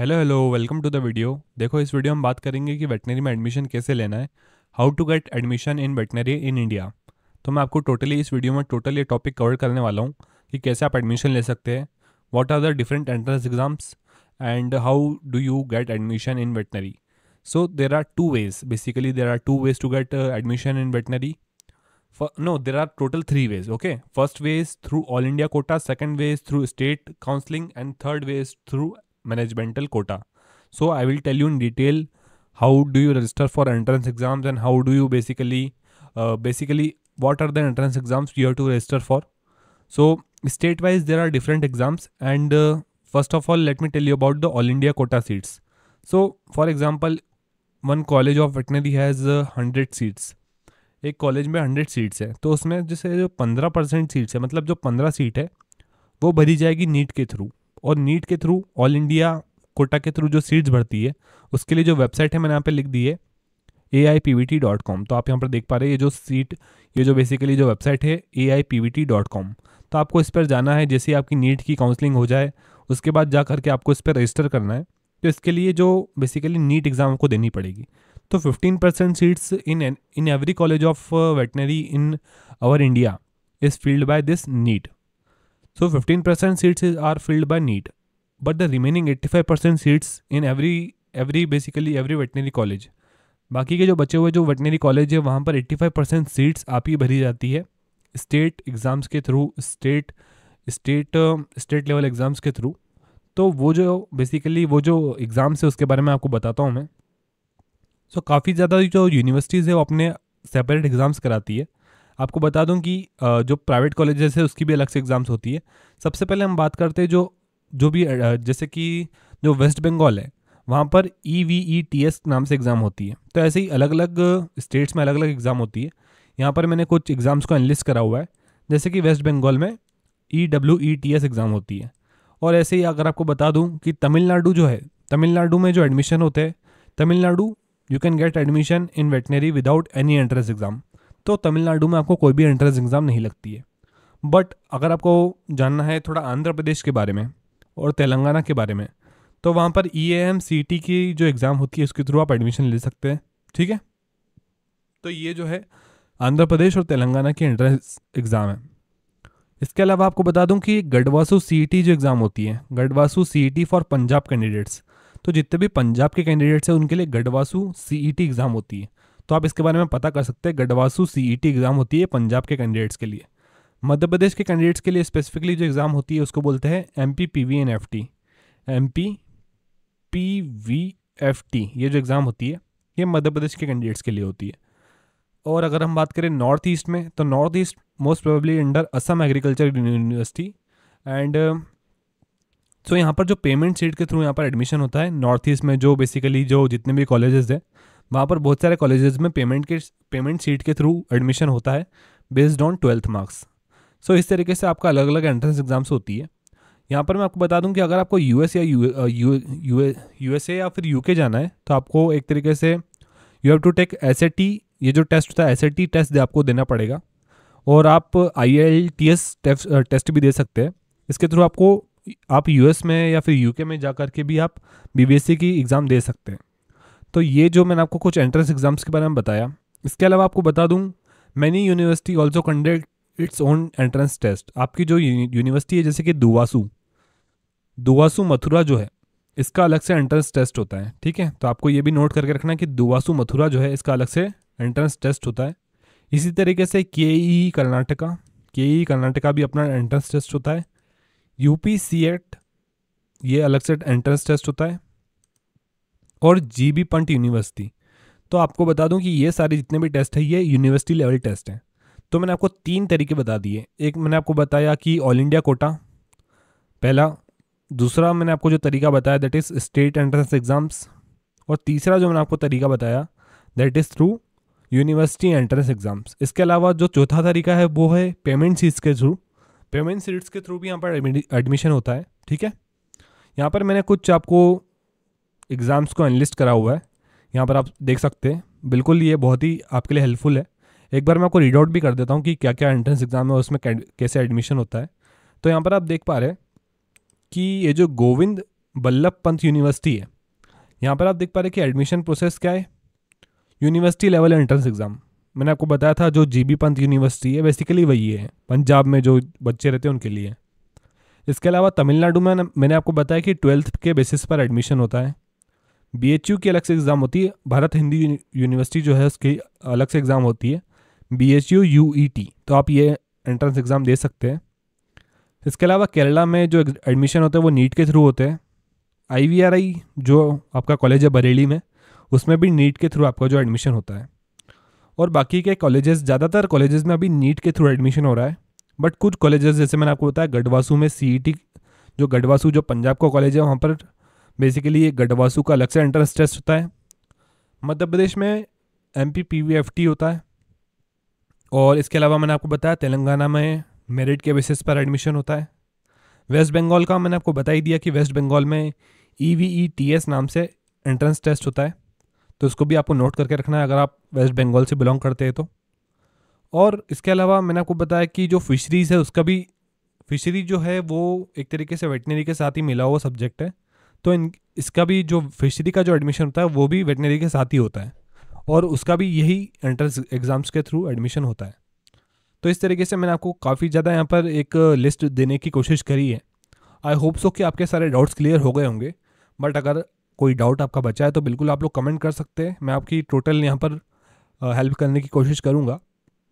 hello hello welcome to the video देखो इस video में बात करेंगे कि वेटनरी में एडमिशन कैसे लेना है how to get admission in veterinary in India तो मैं आपको टोटली इस वीडियो में टोटल ये टॉपिक कवर करने वाला हूँ कि कैसे आप एडमिशन ले सकते हैं what are the different entrance exams and how do you get admission in veterinary so there are two ways basically there are two ways to get admission in veterinary no there are total three ways okay first ways through all India quota second ways through state counselling and third ways through managemental quota so I will tell you in detail how do you register for entrance exams and how do you basically basically what are the entrance exams you have to register for so state wise there are different exams and first of all let me tell you about the all India quota seats so for example one college of veterinary has hundred seats एक college में hundred seats हैं तो उसमें जैसे जो पंद्रह percent seats है मतलब जो पंद्रह सीट है वो भरी जाएगी नीट के थ्रू और नीट के थ्रू ऑल इंडिया कोटा के थ्रू जो सीट्स भरती है उसके लिए जो वेबसाइट है मैंने यहाँ पे लिख दी है A I P V T dot com तो आप यहाँ पर देख पा रहे हैं ये जो सीट ये जो बेसिकली जो वेबसाइट है A I P V T dot com तो आपको इस पर जाना है जैसे आपकी नीट की काउंसलिंग हो जाए उसके बाद जा करके आपको इस पर रजिस्टर करना है तो इसके लिए जो बेसिकली नीट एग्ज़ाम आपको देनी पड़ेगी तो 15 percent seats in in every college of veterinary in our India is filled by this NEET so fifteen percent is are filled by NEET but the remaining eighty five percent seats in every every basically every veterinary college बाकी के जो बचे हुए जो veterinary college है वहाँ पर eighty five percent seats आपकी भरी जाती है स्टेट एग्ज़ाम्स के through state state state level exams के थ्रू तो वो जो बेसिकली वो जो एग्ज़ाम्स है उसके बारे में आपको बताता हूँ मैं सो so, काफ़ी ज़्यादा जो यूनिवर्सिटीज़ है वो अपने सेपरेट एग्ज़ाम्स कराती है आपको बता दूं कि जो प्राइवेट कॉलेजेस है उसकी भी अलग से एग्ज़ाम्स होती है सबसे पहले हम बात करते हैं जो जो भी जैसे कि जो वेस्ट बंगाल है वहाँ पर E V E T S नाम से एग्ज़ाम होती है तो ऐसे ही अलग अलग स्टेट्स में अलग अलग एग्ज़ाम होती है यहाँ पर मैंने कुछ एग्ज़ाम्स को एनलिस्ट करा हुआ है जैसे कि वेस्ट बंगाल में E W E T S exam होती है और ऐसे ही अगर आपको बता दूँ कि तमिलनाडु जो है तमिलनाडु में जो एडमिशन होते हैं Tamil Nadu you can get admission in veterinary without any entrance exam तो तमिलनाडु में आपको कोई भी एंट्रेंस एग्ज़ाम नहीं लगती है बट अगर आपको जानना है थोड़ा आंध्र प्रदेश के बारे में और तेलंगाना के बारे में तो वहाँ पर ई एम सी टी की जो एग्ज़ाम होती है उसके थ्रू आप एडमिशन ले सकते हैं ठीक है तो ये जो है आंध्र प्रदेश और तेलंगाना की एंट्रेंस एग्ज़ाम है इसके अलावा आपको बता दूं कि गढ़वासू सी जो एग्ज़ाम होती है GADVASU see for Punjab candidates तो जितने भी पंजाब के कैंडिडेट्स हैं उनके लिए गढ़वासु सी एग्ज़ाम e होती है तो आप इसके बारे में पता कर सकते हैं गडवासू सी एग्ज़ाम होती है पंजाब के कैंडिडेट्स के लिए मध्य प्रदेश के कैंडिडेट्स के लिए स्पेसिफिकली जो एग्ज़ाम होती है उसको बोलते हैं M P P V N F T M P P V F T ये जो एग्ज़ाम होती है ये मध्य प्रदेश के कैंडिडेट्स के लिए होती है और अगर हम बात करें नॉर्थ ईस्ट में तो north east most probably under Assam agriculture university and so यहाँ पर जो पेमेंट सीट के थ्रू यहाँ पर एडमिशन होता है नॉर्थ ईस्ट में जो बेसिकली जो जितने भी कॉलेजेस हैं वहाँ पर बहुत सारे कॉलेजेस में पेमेंट के पेमेंट सीट के थ्रू एडमिशन होता है based on twelfth marks so इस तरीके से आपका अलग अलग एंट्रेंस एग्ज़ाम्स होती है यहाँ पर मैं आपको बता दूँ कि अगर आपको यू या यू यूएसए या फिर यू जाना है तो आपको एक तरीके से यू हैव टू टेक एस ये जो टेस्ट होता है एस टेस्ट दे आपको देना पड़ेगा और आप I L T S test भी दे सकते हैं इसके थ्रू आपको आप यूएस में या फिर यूके में जा कर के भी आप बीबीएससी e की एग्ज़ाम दे सकते हैं तो ये जो मैंने आपको कुछ एंट्रेंस एग्ज़ाम्स के बारे में बताया इसके अलावा आपको बता दूँ many university also conduct its own entrance test आपकी जो यूनिवर्सिटी है जैसे कि दुआसू दुआसू मथुरा जो है इसका अलग से एंट्रेंस टेस्ट होता है ठीक है तो आपको ये भी नोट करके रखना है कि दुआसू मथुरा जो है इसका अलग से एंट्रेंस टेस्ट होता है इसी तरीके से के ई कर्नाटका के ई कर्नाटका भी अपना एंट्रेंस टेस्ट होता है U P C E T e ये अलग से एंट्रेंस टेस्ट होता है और जी बी पंट यूनिवर्सिटी तो आपको बता दूं कि ये सारे जितने भी टेस्ट हैं ये यूनिवर्सिटी लेवल टेस्ट हैं तो मैंने आपको तीन तरीके बता दिए एक मैंने आपको बताया कि ऑल इंडिया कोटा पहला दूसरा मैंने आपको जो तरीका बताया that is state entrance exams और तीसरा जो मैंने आपको तरीका बताया that is through university entrance exams इसके अलावा जो चौथा तरीका है वो है पेमेंट सीट्स के थ्रू पेमेंट सीट्स के थ्रू भी यहाँ पर एडमिशन होता है ठीक है यहाँ पर मैंने कुछ आपको एग्ज़ाम्स को एनलिस्ट करा हुआ है यहाँ पर आप देख सकते हैं बिल्कुल ये बहुत ही आपके लिए हेल्पफुल है एक बार मैं आपको रीड आउट भी कर देता हूँ कि क्या क्या एंट्रेंस एग्ज़ाम है उसमें कैसे एडमिशन होता है तो यहाँ पर आप देख पा रहे हैं कि ये जो गोविंद बल्लभ पंत यूनिवर्सिटी है यहाँ पर आप देख पा रहे कि एडमिशन प्रोसेस क्या है यूनिवर्सिटी लेवल एंट्रेंस एग्ज़ाम मैंने आपको बताया था जो जी बी पंत यूनिवर्सिटी है बेसिकली वही है पंजाब में जो बच्चे रहते हैं उनके लिए इसके अलावा तमिलनाडु में मैंने आपको बताया कि ट्वेल्थ के बेसिस पर एडमिशन होता है यू की अलग से एग्ज़ाम होती है भारत हिंदी यूनिवर्सिटी जो है उसकी अलग से एग्ज़ाम होती है B H U U E T तो आप ये एंट्रेंस एग्ज़ाम दे सकते हैं इसके अलावा केरला में जो एडमिशन होता है वो नीट के थ्रू होते हैं आई जो आपका कॉलेज है बरेली में उसमें भी नीट के थ्रू आपका जो एडमिशन होता है और बाकी के कॉलेजेस ज़्यादातर कॉलेजेस में अभी नीट के थ्रू एडमिशन हो रहा है बट कुछ कॉलेजेस जैसे मैंने आपको बताया गढ़वासू में सी e जो गढ़वासू जो पंजाब का कॉलेज है वहाँ पर बेसिकली ये गढ़वासू का अलग से एंट्रेंस टेस्ट होता है मध्य प्रदेश में M P P V F T होता है और इसके अलावा मैंने आपको बताया तेलंगाना में मेरिट के बेसिस पर एडमिशन होता है वेस्ट बंगाल का मैंने आपको बता ही दिया कि वेस्ट बंगाल में E V E T S नाम से एंट्रेंस टेस्ट होता है तो इसको भी आपको नोट करके रखना है अगर आप वेस्ट बंगाल से बिलोंग करते हैं तो और इसके अलावा मैंने आपको बताया कि जो फिशरीज़ है उसका भी फिशरी जो है वो एक तरीके से वेटनरी के साथ ही मिला हुआ सब्जेक्ट है तो इन इसका भी जो फिशरी का जो एडमिशन होता है वो भी वेटनरी के साथ ही होता है और उसका भी यही एंट्रेंस एग्ज़ाम्स के थ्रू एडमिशन होता है तो इस तरीके से मैंने आपको काफ़ी ज़्यादा यहाँ पर एक लिस्ट देने की कोशिश करी है आई होप सो कि आपके सारे डाउट्स क्लियर हो गए होंगे बट अगर कोई डाउट आपका बचा है तो बिल्कुल आप लोग कमेंट कर सकते हैं मैं आपकी टोटल यहाँ पर हेल्प करने की कोशिश करूँगा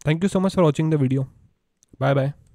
thank you so much for watching the video bye bye